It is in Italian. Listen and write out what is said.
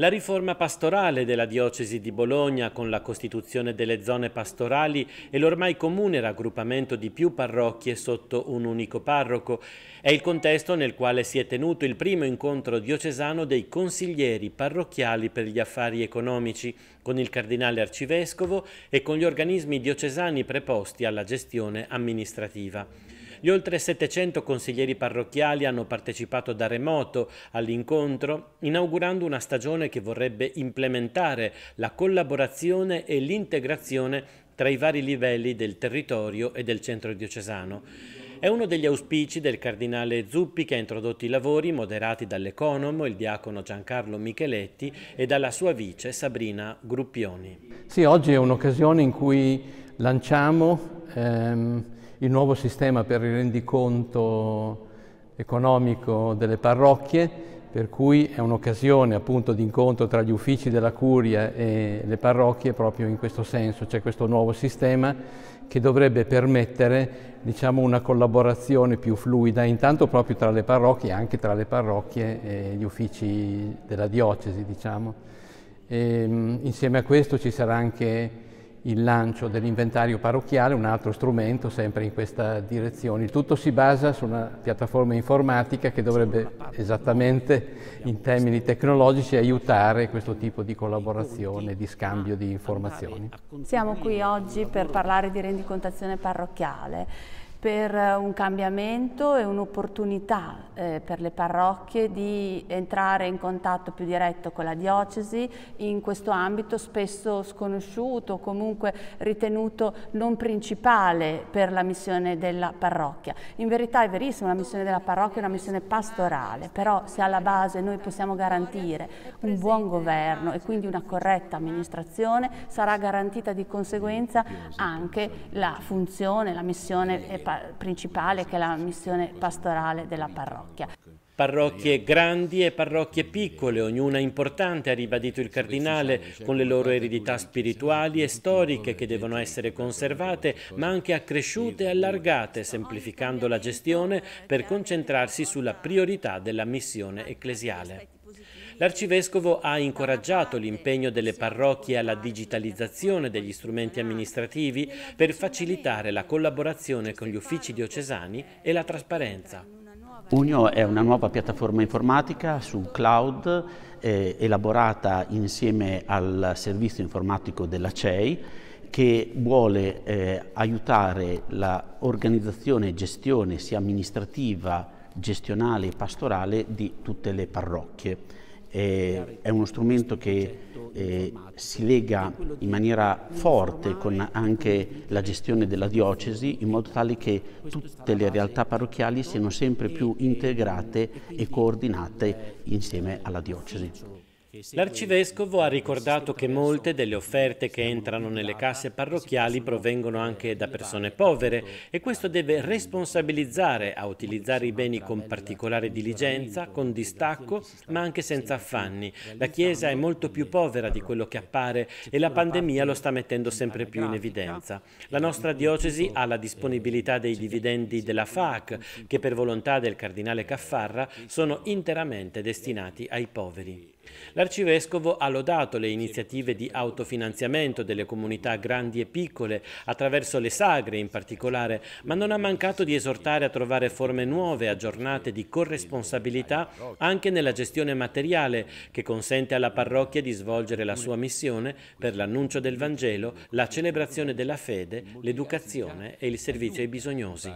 La riforma pastorale della diocesi di Bologna con la costituzione delle zone pastorali e l'ormai comune raggruppamento di più parrocchie sotto un unico parroco è il contesto nel quale si è tenuto il primo incontro diocesano dei consiglieri parrocchiali per gli affari economici con il cardinale arcivescovo e con gli organismi diocesani preposti alla gestione amministrativa. Gli oltre 700 consiglieri parrocchiali hanno partecipato da remoto all'incontro, inaugurando una stagione che vorrebbe implementare la collaborazione e l'integrazione tra i vari livelli del territorio e del centro diocesano. È uno degli auspici del cardinale Zuppi che ha introdotto i lavori moderati dall'economo, il diacono Giancarlo Micheletti e dalla sua vice Sabrina Gruppioni. Sì, oggi è un'occasione in cui lanciamo ehm, il nuovo sistema per il rendiconto economico delle parrocchie, per cui è un'occasione appunto di incontro tra gli uffici della Curia e le parrocchie proprio in questo senso, c'è questo nuovo sistema che dovrebbe permettere diciamo, una collaborazione più fluida intanto proprio tra le parrocchie, e anche tra le parrocchie e gli uffici della diocesi. Diciamo. E, ehm, insieme a questo ci sarà anche il lancio dell'inventario parrocchiale, un altro strumento sempre in questa direzione. Il tutto si basa su una piattaforma informatica che dovrebbe esattamente in termini tecnologici aiutare questo tipo di collaborazione, di scambio di informazioni. Siamo qui oggi per parlare di rendicontazione parrocchiale per eh, un cambiamento e un'opportunità eh, per le parrocchie di entrare in contatto più diretto con la diocesi in questo ambito spesso sconosciuto o comunque ritenuto non principale per la missione della parrocchia. In verità è verissimo, la missione della parrocchia è una missione pastorale, però se alla base noi possiamo garantire un buon governo e quindi una corretta amministrazione, sarà garantita di conseguenza anche la funzione, la missione pastorale principale che è la missione pastorale della parrocchia parrocchie grandi e parrocchie piccole, ognuna importante, ha ribadito il cardinale, con le loro eredità spirituali e storiche che devono essere conservate, ma anche accresciute e allargate, semplificando la gestione eh, per concentrarsi sulla priorità della missione ecclesiale. L'arcivescovo ha incoraggiato l'impegno delle parrocchie alla digitalizzazione degli strumenti amministrativi per facilitare la collaborazione con gli uffici diocesani eh, e la trasparenza. Unio è una nuova piattaforma informatica su cloud eh, elaborata insieme al servizio informatico della CEI che vuole eh, aiutare l'organizzazione e gestione sia amministrativa, gestionale e pastorale di tutte le parrocchie è uno strumento che eh, si lega in maniera forte con anche la gestione della diocesi in modo tale che tutte le realtà parrocchiali siano sempre più integrate e coordinate insieme alla diocesi. L'arcivescovo ha ricordato che molte delle offerte che entrano nelle casse parrocchiali provengono anche da persone povere e questo deve responsabilizzare a utilizzare i beni con particolare diligenza, con distacco, ma anche senza affanni. La Chiesa è molto più povera di quello che appare e la pandemia lo sta mettendo sempre più in evidenza. La nostra diocesi ha la disponibilità dei dividendi della FAC che per volontà del cardinale Caffarra sono interamente destinati ai poveri. L'arcivescovo ha lodato le iniziative di autofinanziamento delle comunità grandi e piccole, attraverso le sagre in particolare, ma non ha mancato di esortare a trovare forme nuove, aggiornate di corresponsabilità anche nella gestione materiale che consente alla parrocchia di svolgere la sua missione per l'annuncio del Vangelo, la celebrazione della fede, l'educazione e il servizio ai bisognosi.